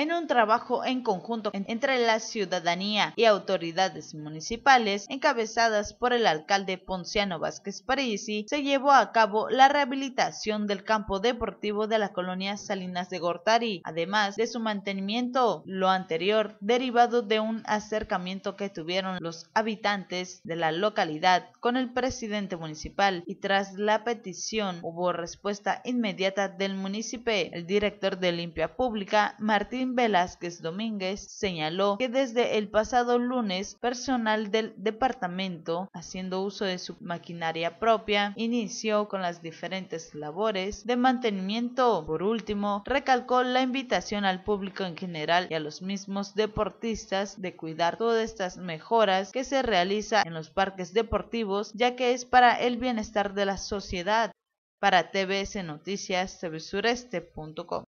en un trabajo en conjunto entre la ciudadanía y autoridades municipales encabezadas por el alcalde Ponciano Vázquez Parisi, se llevó a cabo la rehabilitación del campo deportivo de la colonia Salinas de Gortari, además de su mantenimiento, lo anterior derivado de un acercamiento que tuvieron los habitantes de la localidad con el presidente municipal y tras la petición hubo respuesta inmediata del municipio. El director de Limpia Pública, Martín Velázquez Domínguez señaló que desde el pasado lunes personal del departamento, haciendo uso de su maquinaria propia, inició con las diferentes labores de mantenimiento. Por último, recalcó la invitación al público en general y a los mismos deportistas de cuidar todas estas mejoras que se realizan en los parques deportivos, ya que es para el bienestar de la sociedad. Para TVS Noticias, tvsureste.com.